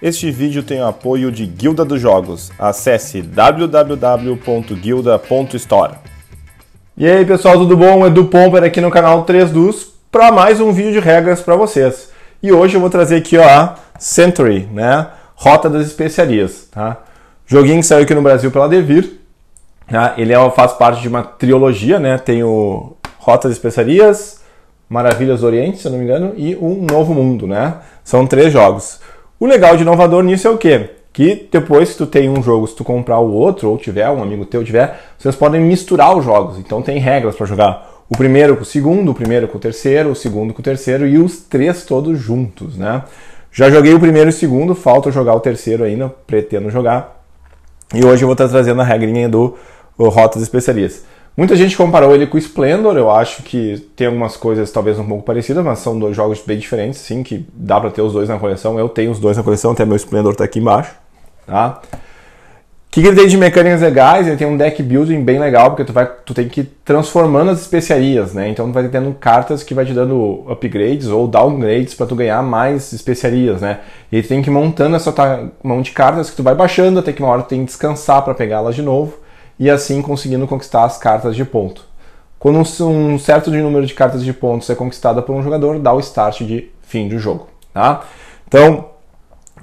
Este vídeo tem o apoio de Guilda dos Jogos. Acesse www.guilda.store. E aí pessoal, tudo bom? Edu Pomper aqui no canal 3 Dus para mais um vídeo de regras para vocês. E hoje eu vou trazer aqui ó, a Century, né? Rota das Especiarias. Tá? Joguinho que saiu aqui no Brasil pela Devir. Tá? Ele é, faz parte de uma trilogia, né? Tem o Rota das Especiarias, Maravilhas do Oriente, se eu não me engano, e Um Novo Mundo, né? São três jogos. O legal de inovador nisso é o quê? Que depois que tu tem um jogo, se tu comprar o outro, ou tiver, um amigo teu tiver, vocês podem misturar os jogos. Então tem regras para jogar o primeiro com o segundo, o primeiro com o terceiro, o segundo com o terceiro e os três todos juntos, né? Já joguei o primeiro e o segundo, falta jogar o terceiro ainda, pretendo jogar. E hoje eu vou estar trazendo a regrinha do Rotas Especialistas. Muita gente comparou ele com o Splendor, eu acho que tem algumas coisas talvez um pouco parecidas, mas são dois jogos bem diferentes, sim, que dá para ter os dois na coleção. Eu tenho os dois na coleção, até meu Splendor tá aqui embaixo, tá? O que, que ele tem de mecânicas legais? Ele tem um deck building bem legal, porque tu, vai, tu tem que ir transformando as especiarias, né? Então tu vai tendo cartas que vai te dando upgrades ou downgrades para tu ganhar mais especiarias, né? E tu tem que ir montando essa mão de cartas que tu vai baixando, até que uma hora tu tem que descansar para pegá-las de novo e assim conseguindo conquistar as cartas de ponto. Quando um certo número de cartas de pontos é conquistada por um jogador, dá o start de fim do jogo. Tá? Então,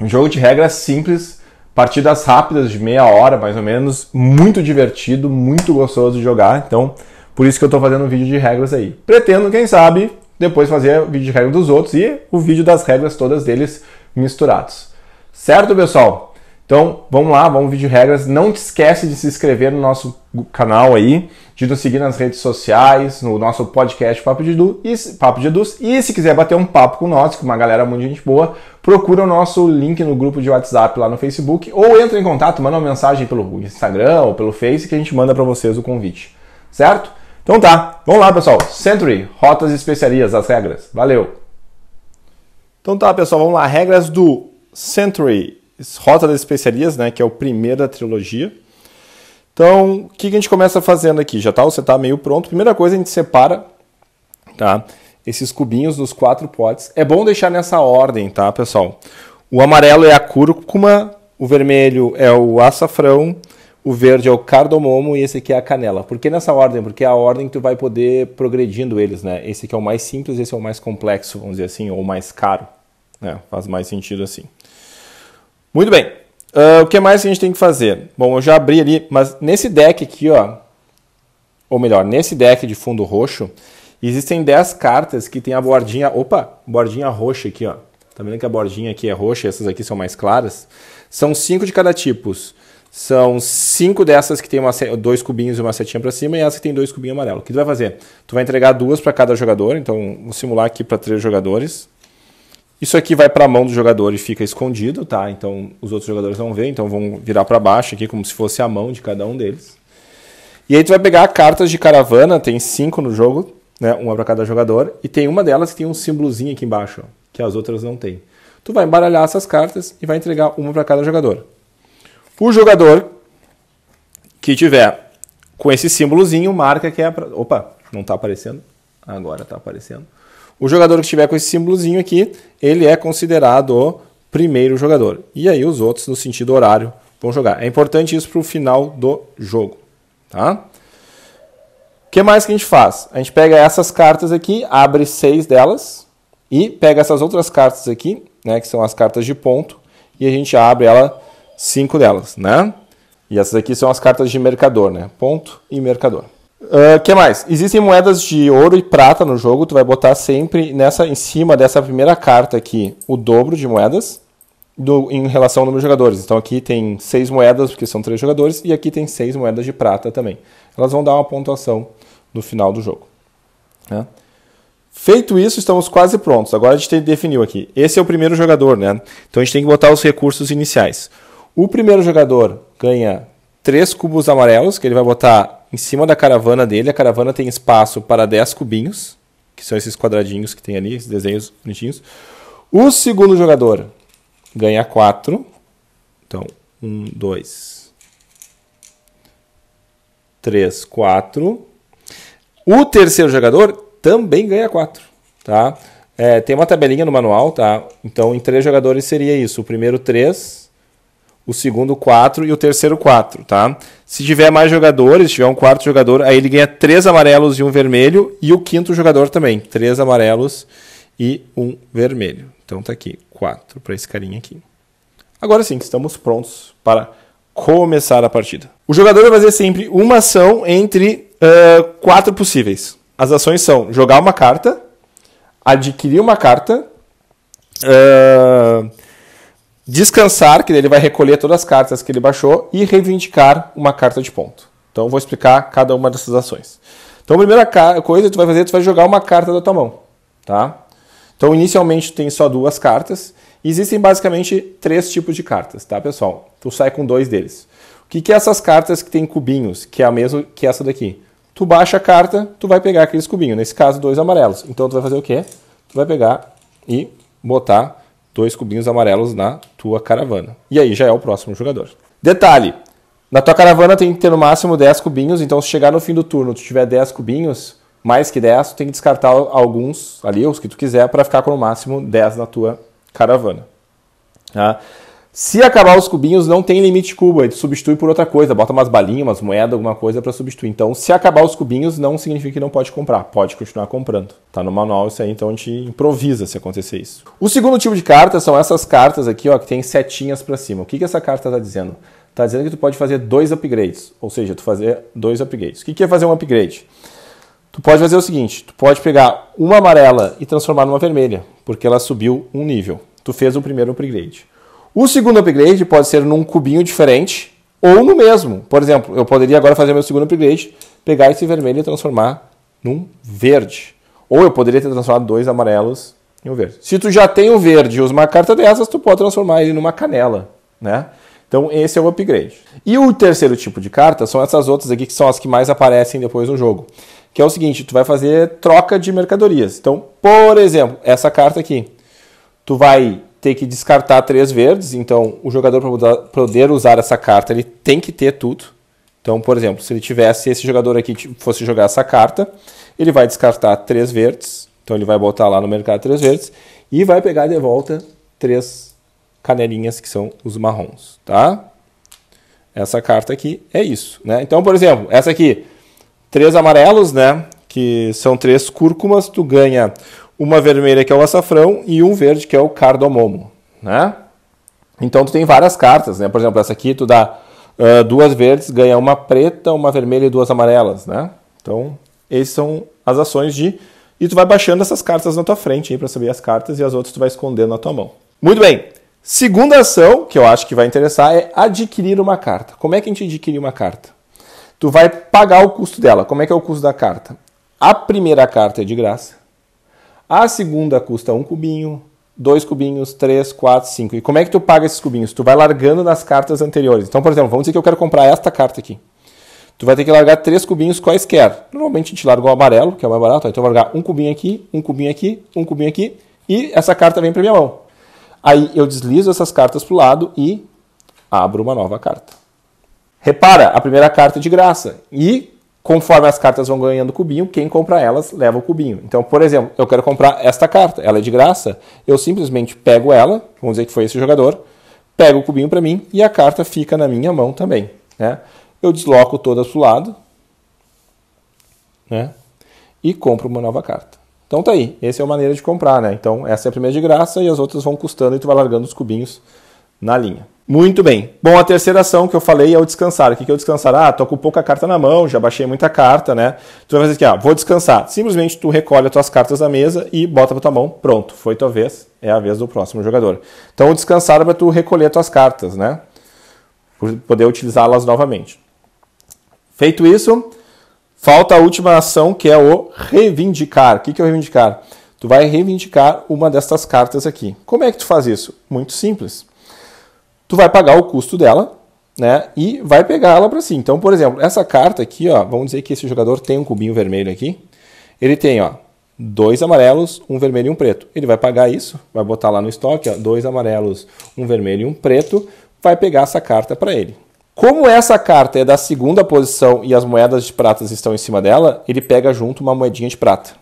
um jogo de regras simples, partidas rápidas de meia hora mais ou menos, muito divertido, muito gostoso de jogar. Então, por isso que eu estou fazendo um vídeo de regras aí. Pretendo, quem sabe, depois fazer o vídeo de regras dos outros e o vídeo das regras todas deles misturados. Certo, pessoal? Então, vamos lá, vamos vídeo regras. Não te esquece de se inscrever no nosso canal aí, de nos seguir nas redes sociais, no nosso podcast Papo de Du e Papo de Eduz. E se quiser bater um papo com nós, com uma galera muito gente boa, procura o nosso link no grupo de WhatsApp lá no Facebook ou entra em contato, manda uma mensagem pelo Instagram ou pelo Face que a gente manda para vocês o convite. Certo? Então tá, vamos lá, pessoal. Century, rotas e especiarias, as regras. Valeu. Então tá, pessoal, vamos lá, regras do Century Rota das Especiarias, né, que é o primeiro da trilogia. Então, o que a gente começa fazendo aqui? Já tá Você está meio pronto. Primeira coisa, a gente separa tá, esses cubinhos dos quatro potes. É bom deixar nessa ordem, tá, pessoal? O amarelo é a cúrcuma, o vermelho é o açafrão, o verde é o cardomomo e esse aqui é a canela. Por que nessa ordem? Porque é a ordem que tu vai poder progredindo eles, né? Esse aqui é o mais simples, esse é o mais complexo, vamos dizer assim, ou mais caro. Né? Faz mais sentido assim. Muito bem. Uh, o que mais a gente tem que fazer? Bom, eu já abri ali, mas nesse deck aqui, ó, ou melhor, nesse deck de fundo roxo, existem 10 cartas que tem a bordinha, opa, bordinha roxa aqui, ó. Tá vendo que a bordinha aqui é roxa, essas aqui são mais claras? São 5 de cada tipo. São 5 dessas que tem uma, dois cubinhos e uma setinha para cima e essa que tem dois cubinhos amarelo. O que tu vai fazer? Tu vai entregar duas para cada jogador, então vou simular aqui para três jogadores. Isso aqui vai para a mão do jogador e fica escondido, tá? Então os outros jogadores vão ver, então vão virar para baixo aqui como se fosse a mão de cada um deles. E aí tu vai pegar cartas de caravana, tem cinco no jogo, né? Uma para cada jogador e tem uma delas que tem um símbolozinho aqui embaixo, ó, que as outras não tem. Tu vai embaralhar essas cartas e vai entregar uma para cada jogador. O jogador que tiver com esse símbolozinho marca que é para... opa, não está aparecendo. Agora está aparecendo o jogador que estiver com esse símbolozinho aqui, ele é considerado o primeiro jogador. E aí os outros, no sentido horário, vão jogar. É importante isso para o final do jogo. Tá? O que mais que a gente faz? A gente pega essas cartas aqui, abre seis delas e pega essas outras cartas aqui, né, que são as cartas de ponto, e a gente abre ela cinco delas, né? E essas aqui são as cartas de mercador, né? Ponto e mercador. Ah, que mais? Existem moedas de ouro e prata no jogo. Tu vai botar sempre nessa em cima dessa primeira carta aqui o dobro de moedas do, em relação ao número de jogadores. Então aqui tem seis moedas porque são três jogadores e aqui tem seis moedas de prata também. Elas vão dar uma pontuação no final do jogo. Né? Feito isso, estamos quase prontos. Agora a gente definiu aqui. Esse é o primeiro jogador, né? Então a gente tem que botar os recursos iniciais. O primeiro jogador ganha três cubos amarelos, que ele vai botar em cima da caravana dele, a caravana tem espaço para 10 cubinhos, que são esses quadradinhos que tem ali, esses desenhos bonitinhos. O segundo jogador ganha 4. Então, 1, 2, 3, 4. O terceiro jogador também ganha 4, tá? É, tem uma tabelinha no manual, tá? Então, em três jogadores seria isso. O primeiro 3, o segundo 4 e o terceiro 4, tá? Se tiver mais jogadores, se tiver um quarto jogador, aí ele ganha três amarelos e um vermelho, e o quinto jogador também, três amarelos e um vermelho. Então tá aqui, 4 para esse carinha aqui. Agora sim, estamos prontos para começar a partida. O jogador vai fazer sempre uma ação entre uh, quatro possíveis. As ações são jogar uma carta, adquirir uma carta, uh, descansar, que ele vai recolher todas as cartas que ele baixou, e reivindicar uma carta de ponto. Então vou explicar cada uma dessas ações. Então a primeira coisa que tu vai fazer, tu vai jogar uma carta da tua mão, tá? Então inicialmente tu tem só duas cartas. Existem basicamente três tipos de cartas, tá pessoal? Tu sai com dois deles. O que, que é essas cartas que tem cubinhos, que é a mesma que é essa daqui? Tu baixa a carta, tu vai pegar aqueles cubinhos, nesse caso dois amarelos. Então tu vai fazer o quê? Tu vai pegar e botar dois cubinhos amarelos na tua caravana. E aí já é o próximo jogador. Detalhe: na tua caravana tem que ter no máximo 10 cubinhos, então se chegar no fim do turno tu tiver 10 cubinhos, mais que 10, tu tem que descartar alguns ali, os que tu quiser, para ficar com no máximo 10 na tua caravana. Tá? Ah. Se acabar os cubinhos, não tem limite cubo, aí tu substitui por outra coisa, bota umas balinhas, umas moedas, alguma coisa para substituir. Então, se acabar os cubinhos, não significa que não pode comprar, pode continuar comprando. Tá no manual isso aí, então a gente improvisa se acontecer isso. O segundo tipo de carta são essas cartas aqui, ó, que tem setinhas para cima. O que, que essa carta tá dizendo? Tá dizendo que tu pode fazer dois upgrades, ou seja, tu fazer dois upgrades. O que, que é fazer um upgrade? Tu pode fazer o seguinte, tu pode pegar uma amarela e transformar numa vermelha, porque ela subiu um nível. Tu fez o primeiro upgrade. O segundo upgrade pode ser num cubinho diferente ou no mesmo. Por exemplo, eu poderia agora fazer meu segundo upgrade, pegar esse vermelho e transformar num verde. Ou eu poderia ter transformado dois amarelos em um verde. Se tu já tem um verde e usa uma carta dessas, tu pode transformar ele numa canela, né? Então esse é o upgrade. E o terceiro tipo de carta são essas outras aqui que são as que mais aparecem depois no jogo. Que é o seguinte, tu vai fazer troca de mercadorias. Então, por exemplo, essa carta aqui. Tu vai ter que descartar três verdes, então o jogador para poder usar essa carta ele tem que ter tudo. Então, por exemplo, se ele tivesse esse jogador aqui fosse jogar essa carta, ele vai descartar três verdes, então ele vai botar lá no mercado três verdes e vai pegar de volta três canelinhas que são os marrons, tá? Essa carta aqui é isso, né? Então, por exemplo, essa aqui, três amarelos, né? Que são três cúrcumas, tu ganha uma vermelha que é o açafrão e um verde que é o cardomomo, né? Então tu tem várias cartas, né? Por exemplo, essa aqui tu dá uh, duas verdes, ganha uma preta, uma vermelha e duas amarelas, né? Então, esses são as ações de e tu vai baixando essas cartas na tua frente para saber as cartas e as outras tu vai escondendo na tua mão. Muito bem. Segunda ação que eu acho que vai interessar é adquirir uma carta. Como é que a gente adquire uma carta? Tu vai pagar o custo dela. Como é que é o custo da carta? A primeira carta é de graça. A segunda custa um cubinho, dois cubinhos, três, quatro, cinco. E como é que tu paga esses cubinhos? Tu vai largando nas cartas anteriores. Então, por exemplo, vamos dizer que eu quero comprar esta carta aqui. Tu vai ter que largar três cubinhos quaisquer. Normalmente a gente larga o amarelo, que é o mais barato. Então eu vou largar um cubinho aqui, um cubinho aqui, um cubinho aqui. E essa carta vem para minha mão. Aí eu deslizo essas cartas para o lado e abro uma nova carta. Repara, a primeira carta é de graça. E Conforme as cartas vão ganhando cubinho, quem compra elas leva o cubinho. Então, por exemplo, eu quero comprar esta carta, ela é de graça, eu simplesmente pego ela, vamos dizer que foi esse jogador, pego o cubinho para mim e a carta fica na minha mão também. Né? Eu desloco todas para o lado né? e compro uma nova carta. Então tá aí, essa é a maneira de comprar, né? Então essa é a primeira de graça e as outras vão custando e tu vai largando os cubinhos na linha. Muito bem. Bom, a terceira ação que eu falei é o descansar. O que é o descansar? Ah, tô com pouca carta na mão, já baixei muita carta, né? Tu vai fazer aqui, ah, vou descansar. Simplesmente tu recolhe as tuas cartas da mesa e bota pra tua mão, pronto, foi tua vez, é a vez do próximo jogador. Então, o descansar é pra tu recolher as tuas cartas, né? poder utilizá-las novamente. Feito isso, falta a última ação que é o reivindicar. O que é o reivindicar? Tu vai reivindicar uma destas cartas aqui. Como é que tu faz isso? Muito simples tu vai pagar o custo dela, né? E vai pegar ela para si. Então, por exemplo, essa carta aqui, ó, vamos dizer que esse jogador tem um cubinho vermelho aqui. Ele tem, ó, dois amarelos, um vermelho e um preto. Ele vai pagar isso, vai botar lá no estoque, ó, dois amarelos, um vermelho e um preto, vai pegar essa carta para ele. Como essa carta é da segunda posição e as moedas de pratas estão em cima dela, ele pega junto uma moedinha de prata.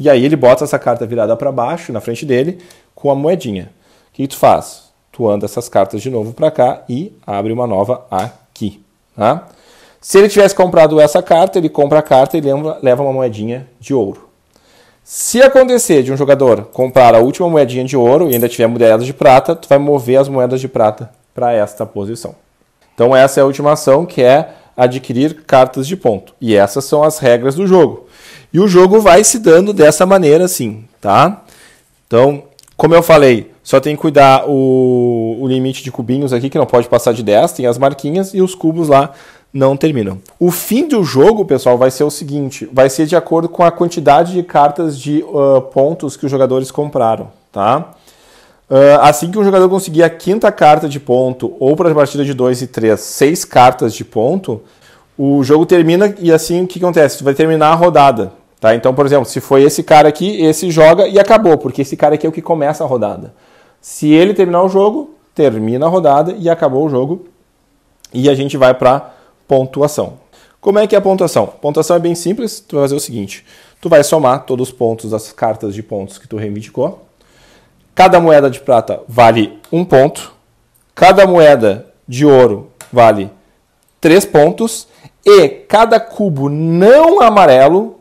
E aí ele bota essa carta virada para baixo, na frente dele, com a moedinha. O que tu faz? tu anda essas cartas de novo para cá e abre uma nova aqui. Tá? Se ele tivesse comprado essa carta, ele compra a carta e leva uma moedinha de ouro. Se acontecer de um jogador comprar a última moedinha de ouro e ainda tiver moedas de prata, tu vai mover as moedas de prata para esta posição. Então essa é a última ação que é adquirir cartas de ponto. E essas são as regras do jogo. E o jogo vai se dando dessa maneira assim, tá? Então, como eu falei, só tem que cuidar o, o limite de cubinhos aqui, que não pode passar de 10, tem as marquinhas e os cubos lá não terminam. O fim do jogo, pessoal, vai ser o seguinte: vai ser de acordo com a quantidade de cartas de uh, pontos que os jogadores compraram, tá? Uh, assim que o jogador conseguir a quinta carta de ponto, ou para a partida de 2 e 3, seis cartas de ponto, o jogo termina e assim o que acontece? vai terminar a rodada. Tá? Então, por exemplo, se foi esse cara aqui, esse joga e acabou, porque esse cara aqui é o que começa a rodada. Se ele terminar o jogo, termina a rodada e acabou o jogo. E a gente vai para pontuação. Como é que é a pontuação? A pontuação é bem simples, tu vai fazer o seguinte: tu vai somar todos os pontos das cartas de pontos que tu reivindicou. Cada moeda de prata vale um ponto. Cada moeda de ouro vale três pontos. E cada cubo não amarelo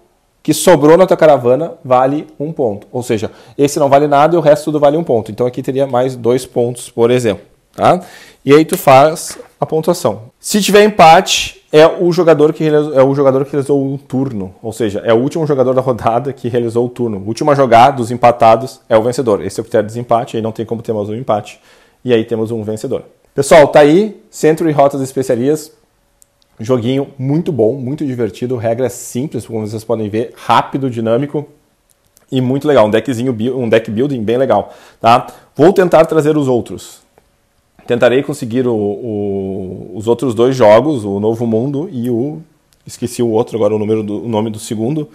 que sobrou na tua caravana vale um ponto. Ou seja, esse não vale nada e o resto tudo vale um ponto. Então aqui teria mais dois pontos, por exemplo. Tá? E aí tu faz a pontuação. Se tiver empate, é o jogador que realizou, é o jogador que realizou um turno, ou seja, é o último jogador da rodada que realizou o turno. Última jogada dos empatados é o vencedor. Esse é o critério de desempate, aí não tem como ter mais um empate. E aí temos um vencedor. Pessoal, tá aí, Centro e Rotas Especiarias, Joguinho muito bom, muito divertido, regras simples, como vocês podem ver, rápido, dinâmico e muito legal. Um deckzinho, um deck building bem legal, tá? Vou tentar trazer os outros. Tentarei conseguir o, o, os outros dois jogos, o Novo Mundo e o esqueci o outro agora o número do o nome do segundo,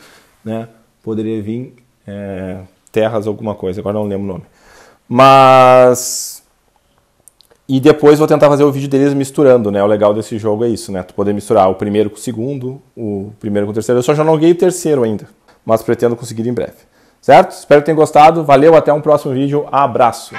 né? Poderia vir é, Terras alguma coisa, agora não lembro o nome. Mas e depois vou tentar fazer o vídeo deles misturando, né? O legal desse jogo é isso, né? Tu poder misturar o primeiro com o segundo, o primeiro com o terceiro. Eu só já não joguei o terceiro ainda, mas pretendo conseguir em breve. Certo? Espero que tenham gostado. Valeu, até um próximo vídeo. Abraço!